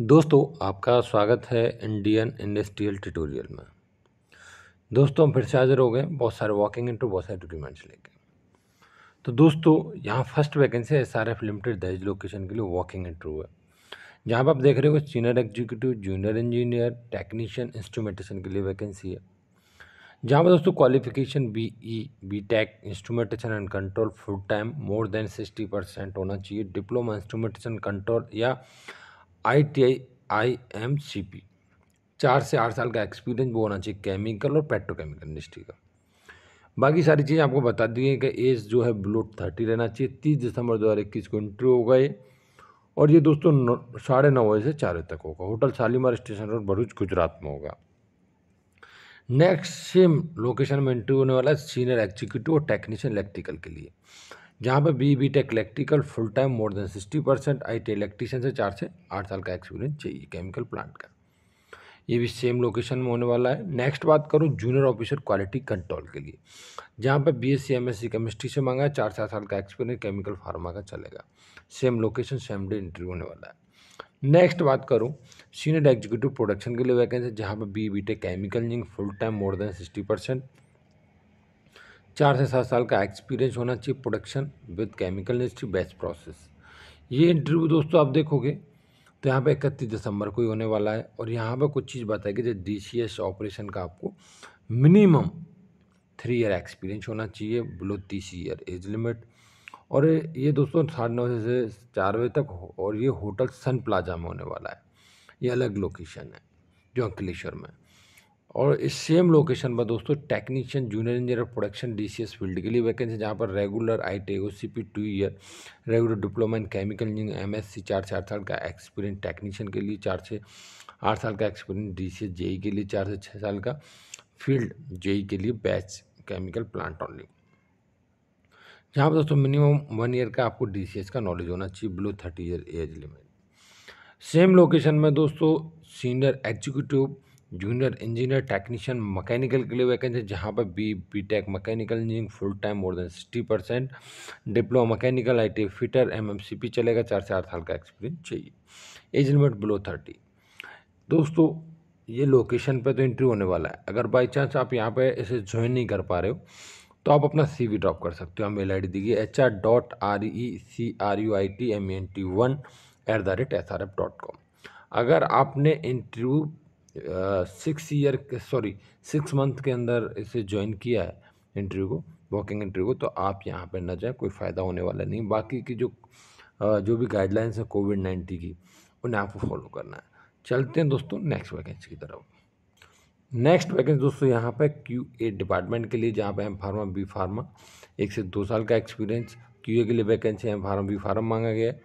दोस्तों आपका स्वागत है इंडियन इंडस्ट्रियल ट्यूटोरियल में दोस्तों हम फिर से हाजिर हो गए बहुत सारे वॉकिंग इंटरव्यू बहुत सारे डॉक्यूमेंट्स लेके तो दोस्तों यहाँ फर्स्ट वैकेंसी है S R F limited Dahej location के लिए वॉकिंग इंटरव्यू है जहाँ पर आप देख रहे हो senior executive junior engineer technician instrumentation के लिए वैकेंसी है जहाँ पर दोस्तों qualification B E B tech instrumentation and control full time more than sixty percent होना चाहिए डिप्लोमा इंस्ट्रूमेंटेशन कंट्रोल या I T I I M C P चार से आठ साल का एक्सपीरियंस वो होना चाहिए केमिकल और पेट्रोकेमिकल इंडस्ट्री का बाकी सारी चीज़ें आपको बता दी गई कि एज जो है बिलो थर्टी रहना चाहिए तीस दिसंबर दो हज़ार इक्कीस को इंट्री होगा ये और ये दोस्तों साढ़े नौ बजे से चार बजे तक होगा hotel Shalimar station road Bharuch Gujarat में होगा नेक्स्ट सेम लोकेशन में इंटरव्यू होने वाला है सीनियर एग्जीक्यूटिव और टेक्नीशियन इलेक्ट्रिकल के लिए जहाँ पर B B tech electrical full time more than sixty percent I T electrician से चार से आठ साल का एक्सपीरियंस चाहिए केमिकल प्लांट का ये भी सेम लोकेशन में होने वाला है नेक्स्ट बात करूँ जूनियर ऑफिसर क्वालिटी कंट्रोल के लिए जहाँ पर B S C M S C chemistry से मांगा है चार चार साल का एक्सपीरियंस केमिकल फार्मा का चलेगा same location same day interview होने वाला है नेक्स्ट बात करूँ सीनियर एग्जीक्यूटिव प्रोडक्शन के लिए वैकेंसी जहाँ पर B B tech chemical engineering full time more than sixty percent चार से सात साल का एक्सपीरियंस होना चाहिए production with chemical industry best process ये इंटरव्यू दोस्तों आप देखोगे तो यहाँ पे इकतीस दिसंबर को ही होने वाला है और यहाँ पे कुछ चीज़ बताएगी जो डी सी एस ऑपरेशन का आपको मिनिमम थ्री ईयर एक्सपीरियंस होना चाहिए बिलो तीस ईयर एज लिमिट और ये दोस्तों साढ़े नौ से चार बजे तक हो और ये होटल सन प्लाजा में होने वाला है ये अलग लोकेशन है जो अंकलेश्वर में और इस सेम लोकेशन पर दोस्तों technician junior engineer production DCS field के लिए वैकेंसी जहाँ पर regular I T O C P two year regular diploma in chemical engineering M S C चार चार साल का एक्सपीरियंस टेक्नीशियन के लिए चार से आठ साल का experience D C S JE के लिए चार से छः साल का फील्ड जेई e e के लिए बैच केमिकल प्लांट ऑनली जहाँ पर दोस्तों मिनिमम वन ईयर का आपको डी का नॉलेज होना चाहिए below thirty year age limit same location में दोस्तों senior executive junior engineer technician mechanical के लिए वैकेंसी जहाँ पर B B tech mechanical engineering full time more than sixty percent diploma mechanical I T fitter M M C P चलेगा चार से आठ साल का एक्सपीरियंस चाहिए एज लिमिट बिलो थर्टी दोस्तों ये लोकेशन पे तो इंट्री होने वाला है अगर बाई चांस आप यहाँ पर इसे ज्वाइन नहीं कर पा रहे हो तो आप अपना सी वी ड्रॉप कर सकते हो आप मेल आई डी दीजिए H R dot R E C R U I T M N T one at the rate S R F dot com अगर आपने interview six year sorry six month के अंदर इसे join किया है interview को walking interview को तो आप यहाँ पर ना जाए कोई फ़ायदा होने वाला नहीं बाकी की जो जो भी गाइडलाइंस है कोविड नाइन्टीन की उन्हें आपको फॉलो करना है चलते हैं दोस्तों नेक्स्ट वैकेंसी की तरफ नेक्स्ट वैकेंसी दोस्तों यहाँ पर क्यू ए डिपार्टमेंट के लिए जहाँ पे एम फार्मा बी फार्मा एक से दो साल का एक्सपीरियंस क्यू ए के लिए vacancy M pharma B pharma मांगा गया है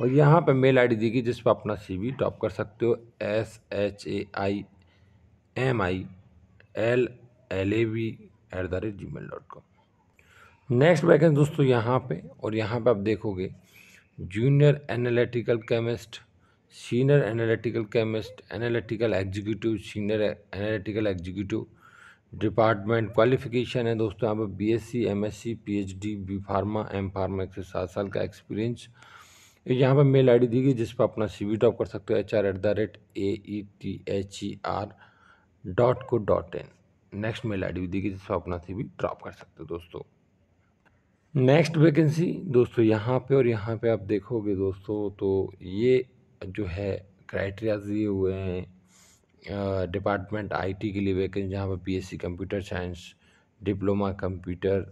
और यहाँ पर मेल आईडी देगी जिस पर अपना सी वी टॉप कर सकते हो S H A I M I L L A V at the rate G mail dot com next vacancy दोस्तों यहाँ पे और यहाँ पे आप देखोगे junior analytical chemist senior analytical chemist analytical executive senior analytical executive department qualification है दोस्तों यहाँ पर B S C M S C P H D B pharma M pharma एक सौ सात साल का एक्सपीरियंस यहाँ पर मेल आईडी दी गई जिस पर अपना सी ड्रॉप कर सकते हो H R at the rate A E T H E R dot co dot in next mail ID भी दी गई जिस पर अपना सी ड्रॉप कर सकते हो दोस्तों नेक्स्ट वैकेंसी दोस्तों यहाँ पे और यहाँ पे आप देखोगे दोस्तों तो ये जो है क्राइटेरियाज दिए हुए हैं डिपार्टमेंट आईटी के लिए वैकेंसी जहाँ पर BSc computer science diploma computer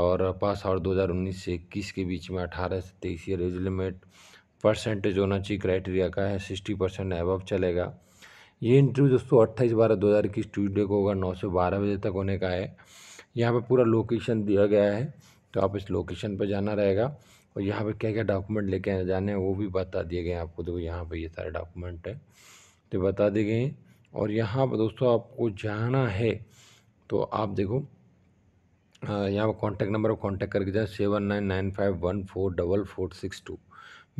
और पास आउट 2019 से इक्कीस के बीच में 18 से तेईस ईयर एज लिमिट परसेंटेज होना चाहिए क्राइटेरिया का है सिक्सटी परसेंट एबव चलेगा ये इंटरव्यू दोस्तों अट्ठाईस बारह दो हज़ार इक्कीस ट्यूजडे को होगा नौ से बारह बजे तक होने का है यहाँ पे पूरा लोकेशन दिया गया है तो आप इस लोकेशन पर जाना रहेगा और यहाँ पर क्या क्या डॉक्यूमेंट लेके जाने हैं वो भी बता दिए गए आपको देखो यहाँ पर ये सारे डॉक्यूमेंट है तो बता दिए गए हैं और यहाँ पर दोस्तों आपको जाना है तो आप देखो हाँ, यहाँ पर कॉन्टैक्ट नंबर को कॉन्टैक्ट करके जाए seven nine nine five one four double four six two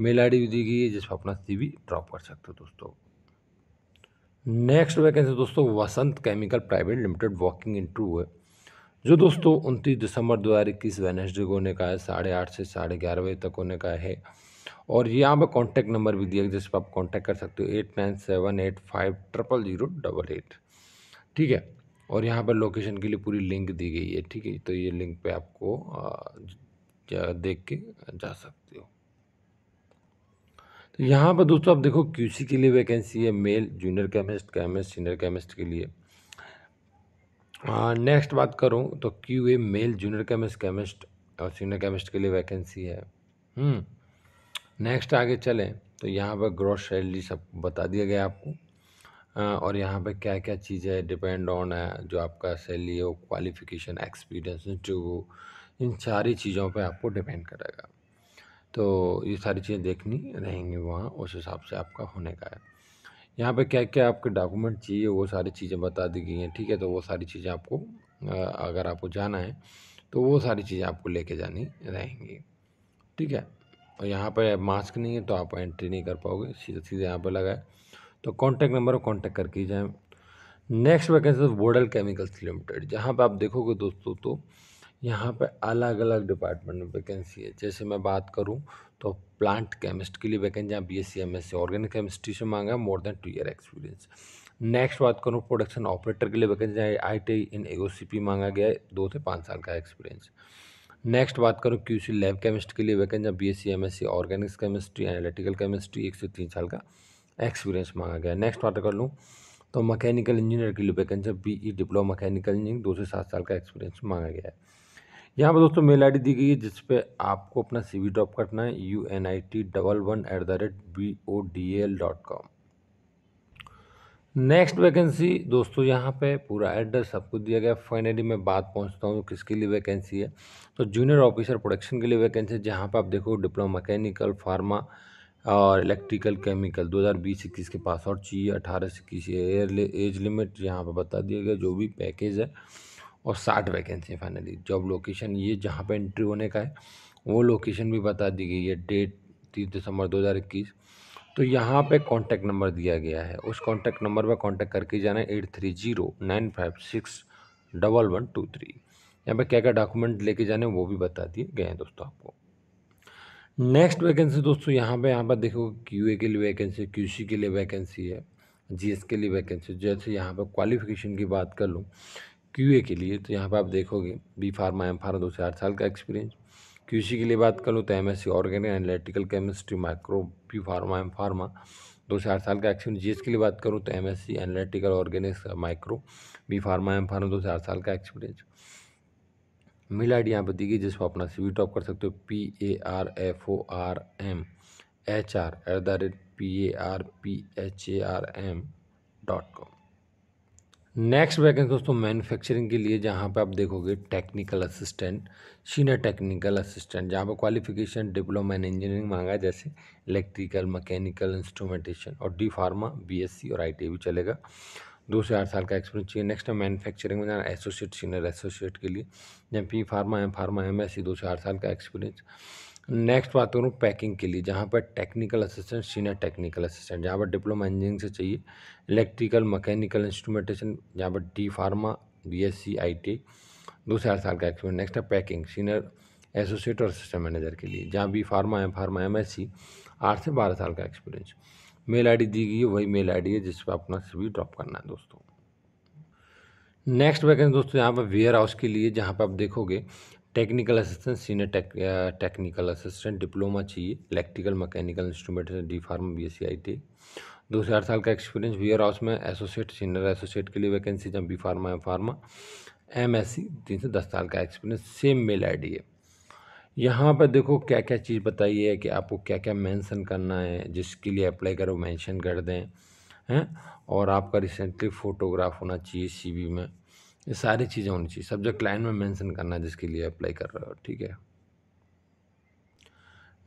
mail I D भी दी गई है जिस पर अपना सी वी ड्रॉप कर सकते हो दोस्तों नेक्स्ट वैकेंसी दोस्तों Vasant chemical private limited walking in two है जो दोस्तों उनतीस दिसंबर दो हज़ार इक्कीस वेनेसडे को होने का है साढ़े आठ से साढ़े ग्यारह बजे तक होने का है और यहाँ पर कॉन्टैक्ट नंबर भी दिया जिस पर आप कॉन्टैक्ट कर सकते हो eight nine seven eight five triple zero double eight ठीक है और यहाँ पर लोकेशन के लिए पूरी लिंक दी गई है ठीक है तो ये लिंक पे आपको देख के जा सकते हो तो यहाँ पर दोस्तों आप देखो क्यूसी के लिए वैकेंसी है male junior chemist chemist senior chemist के लिए नेक्स्ट बात करूँ तो Q A male junior chemist chemist और सीनियर केमिस्ट के लिए वैकेंसी है नेक्स्ट हम्म, आगे चलें तो यहाँ पर ग्रॉस सैलरी सब बता दिया गया आपको और यहाँ पे क्या-क्या चीज़ें डिपेंड ऑन है, जो आपका सैलरी हो, क्वालिफ़िकेशन, एक्सपीरियंस, इंटरव्यू हो, इन सारी चीज़ों पे आपको डिपेंड करेगा। तो ये सारी चीज़ें देखनी रहेंगी वहाँ, उस हिसाब से आपका होने का है। यहाँ पे क्या-क्या आपके डॉक्यूमेंट चाहिए, वो सारी चीज़ें बता दी गई हैं, ठीक है? तो वो सारी चीज़ें आपको अगर आपको जाना है, तो वो सारी चीज़ें आपको लेके जानी रहेंगी, ठीक है? और यहाँ पर मास्क नहीं है, तो आप एंट्री नहीं कर पाओगे, सीधे-सीधे यहाँ पर लगाए तो कॉन्टैक्ट नंबर पर कॉन्टैक्ट कर की जाए नेक्स्ट वैकेंसी वोडल केमिकल्स लिमिटेड जहाँ पर आप देखोगे दोस्तों तो यहाँ पर अलग अलग डिपार्टमेंट में वैकेंसी है जैसे मैं बात करूँ तो प्लांट केमिस्ट के लिए वैकेंसी आप B S C M S C organic chemistry से मांगा है more than two year experience next बात करूँ प्रोडक्शन ऑपरेटर के लिए वैकेंसी आई टी इन एगो सी पी मांगा गया है दो से पाँच साल का एक्सपीरियंस नेक्स्ट बात करूँ क्यू सी लैब केमिस्ट के लिए vacancy B S C M S C organics chemistry analytical chemistry एक से तीन साल का एक्सपीरियंस मांगा गया नेक्स्ट बात कर लूँ तो मैकेनिकल इंजीनियर के लिए vacancy B E diploma mechanical engineer दो से सात साल का एक्सपीरियंस मांगा गया है यहाँ पर दोस्तों मेल आईडी दी गई है जिस पे आपको अपना सीवी ड्रॉप करना है U N I T double one at the rate B O D L dot com next vacancy दोस्तों यहाँ पे पूरा एड्रेस सब कुछ दिया गया फाइनली मैं बात पहुँचता हूँ तो किसके लिए वैकेंसी है तो जूनियर ऑफिसर प्रोडक्शन के लिए वैकेंसी है जहाँ पर आप देखो डिप्लोमा मैकेनिकल फार्मा और इलेक्ट्रिकल केमिकल 2020 इक्कीस के पास और चाहिए अठारह से इक्कीस एयर एज लिमिट यहाँ पर बता दिया गया जो भी पैकेज है और साठ वैकेंसी फाइनली जॉब लोकेशन ये जहाँ पे एंट्री होने का है वो लोकेशन भी बता दी गई है डेट तीस दिसंबर 2021 तो यहाँ पे कांटेक्ट नंबर दिया गया है उस कांटेक्ट नंबर पर कांटेक्ट करके जाना है eight three zero nine five six double one two three यहाँ पर क्या क्या डॉक्यूमेंट लेके जाने वो भी बता दिए गए हैं दोस्तों आपको नेक्स्ट वैकेंसी दोस्तों यहाँ पे यहाँ पर देखो क्यूए के लिए वैकेंसी क्यूसी के लिए वैकेंसी है जीएस के लिए वैकेंसी जैसे यहाँ पर क्वालिफिकेशन की बात कर लूँ क्यूए के लिए तो यहाँ पर आप देखोगे बी फार्मा एम फार्मा दो से आठ साल का एक्सपीरियंस क्यूसी के लिए बात कर लूँ तो M S C organic analytical chemistry micro B pharma M pharma दो से आठ साल का एक्सपीरियंस जीएस के लिए बात करूँ तो M S C analytical organic micro B pharma M pharma दो से आठ साल का एक्सपीरियंस मेल डी यहाँ पर दी गई जिसको अपना सी टॉप कर सकते हो P A R F O R M H R at the rate P A R P H A R M dot com next vacancy दोस्तों मैन्युफैक्चरिंग के लिए जहाँ पे आप देखोगे technical assistant senior technical assistant जहाँ पर क्वालिफिकेशन डिप्लोमा इन इंजीनियरिंग मांगा है जैसे इलेक्ट्रिकल मैकेनिकल इंस्ट्रूमेंटेशन और डी फार्मा बीएससी और आईटी e भी चलेगा दो से आठ साल का एक्सपीरियंस चाहिए नेक्स्ट है मैन्युफैक्चरिंग में जाना एसोसिएट सीनियर एसोसिएट के लिए जहाँ B pharma M pharma M S दो से आठ साल का एक्सपीरियंस नेक्स्ट बात करूँ पैकिंग के लिए जहाँ पर technical assistant senior technical assistant जहाँ पर डिप्लोमा इंजीनियरिंग से चाहिए इलेक्ट्रिकल मैकेनिकल इंस्ट्रूमेंटेशन जहाँ पर D pharma B S C I T दो से आठ साल का एक्सपीरियंस नेक्स्ट है पैकिंग सीनियर एसोसिएट और असिस्टेंट मैनेजर के लिए जहाँ B pharma M pharma M S C आठ से बारह साल का एक्सपीरियंस मेल आईडी दी गई है वही मेल आईडी है जिस पर अपना सी ड्रॉप करना है दोस्तों नेक्स्ट वैकेंसी दोस्तों यहाँ पर वेयर हाउस के लिए जहाँ पर आप देखोगे technical assistant senior tech, technical assistant diploma चाहिए electrical mechanical instrument D pharm B S C I T दो से आठ साल का एक्सपीरियंस वेयर हाउस में एसोसिएट सीनियर एसोसिएट के लिए वैकेंसी जहाँ B pharma M pharma M S C तीन से दस साल का एक्सपीरियंस सेम मेल आई डी है यहाँ पर देखो क्या क्या चीज़ बताई है कि आपको क्या क्या मेंशन करना है जिसके लिए अप्लाई करो मेंशन कर दें हैं और आपका रिसेंटली फ़ोटोग्राफ होना चाहिए सीवी में ये सारी चीज़ें होनी चाहिए सब्जेक्ट लाइन में मेंशन करना है जिसके लिए अप्लाई कर रहे हो ठीक है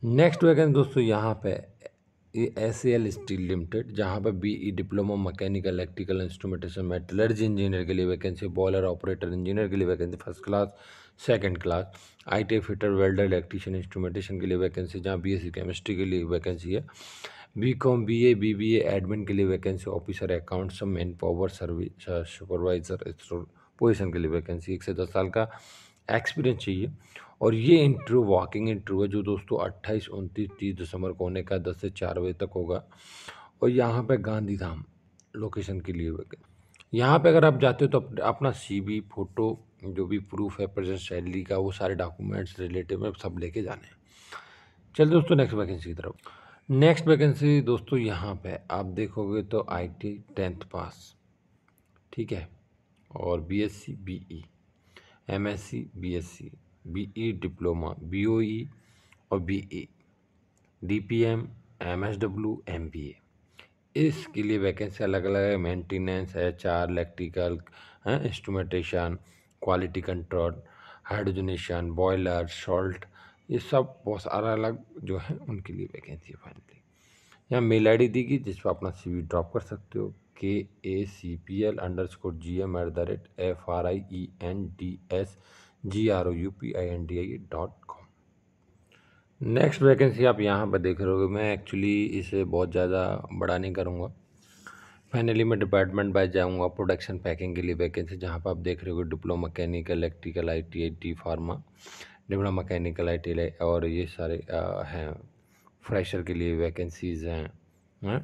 नेक्स्ट वैकेंसी दोस्तों यहाँ पे एस एल स्टील लिमिटेड जहाँ पर B E diploma mechanical electrical instrumentation metallurgy engineer के लिए वैकेंसी बॉयलर ऑपरेटर इंजीनियर के लिए vacancy first class second class I T fitter welder electrician instrumentation के लिए वैकेंसी जहाँ बीएससी केमिस्ट्री के लिए वैकेंसी है B com B A B B admin के लिए वैकेंसी ऑफिसर सब manpower service supervisor position के लिए वैकेंसी एक से दस साल का एक्सपीरियंस चाहिए और ये इंटरव्यू वॉकिंग इंटरव्यू है जो दोस्तों अट्ठाईस उनतीस तीस दिसंबर को होने का दस से चार बजे तक होगा और यहाँ पर गांधी धाम लोकेशन के लिए यहाँ पे अगर आप जाते हो तो अपना सी बी फ़ोटो जो भी प्रूफ है प्रेजेंट सैलरी का वो सारे डॉक्यूमेंट्स रिलेटिव में सब लेके जाने चल दोस्तों नेक्स्ट वैकेंसी की तरफ नेक्स्ट वैकेंसी दोस्तों यहाँ पे आप देखोगे तो आईटी टेंथ पास ठीक है और BSc BE MSc BSc BE diploma BOE और बीई डीपीएम एमएसडब्ल्यू एमबीए इसके लिए वैकेंसी अलग अलग है मेंटेनेंस है चार electrical instrumentation quality control hydrogenation boiler शॉल्ट ये सब बहुत सारा अलग जो है उनके लिए वैकेंसी है फाइनली यहाँ मेल आई डी दी गई जिस पर अपना सी वी ड्रॉप कर सकते हो K A C P L underscore G M at the rate F R I E N D S G R O U P I N D I dot com next vacancy आप यहाँ पर देख रहे हो मैं actually इसे बहुत ज़्यादा बड़ा नहीं करूँगा फाइनली मैं डिपार्टमेंट बाइज जाऊंगा प्रोडक्शन पैकिंग के लिए वैकेंसी जहाँ पर आप देख रहे हो diploma mechanical electrical I T I T pharma diploma mechanical I T और ये सारे हैं फ्रेशर के लिए वैकेंसीज़ हैं है?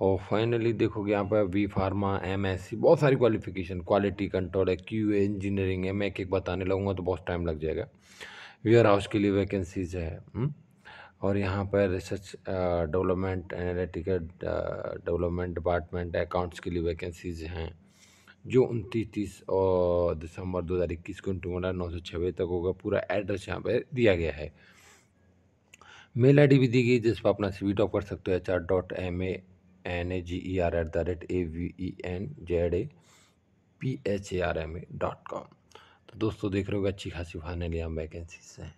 और फाइनली देखोगे यहाँ पर B pharma M S C बहुत सारी क्वालिफिकेशन क्वालिटी कंट्रोल है क्यू इंजीनियरिंग है मैं एक एक बताने लगूँगा तो बहुत टाइम लग जाएगा वेयर हाउस के लिए वैकेंसीज़ है हु? हम्म? और यहाँ पर research development analytical development department accounts के लिए वैकेंसीज़ हैं जो उनतीस तीस और दिसंबर इक्कीस को टुमरा नौ सौ छब्बे तक होगा पूरा एड्रेस यहाँ पर दिया गया है मेल आई डी भी दी गई जिस पर अपना सी टॉप कर सकते हो H R dot M A N A G E R at the rate A V E N Z A P H A R M A dot com तो दोस्तों देख रहे हो अच्छी खासी फाइनली हम वैकेंसीज हैं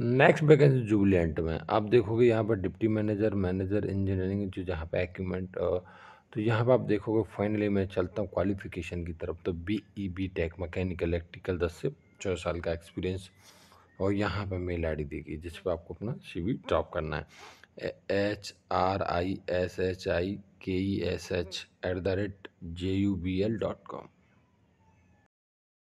नेक्स्ट वैकेंसी जुबलियंट में आप देखोगे यहाँ पर डिप्टी मैनेजर मैनेजर इंजीनियरिंग जो जहाँ पर एक्यूमेंट तो यहाँ पर आप देखोगे फाइनली मैं चलता हूँ क्वालिफिकेशन की तरफ तो B E B tech mechanical electrical दस से चौदह साल का एक्सपीरियंस और यहाँ पर मेल आई डी जिस पर आपको अपना सी वी ड्रॉप करना है H R I S H I K E S H at the rate J U B L dot com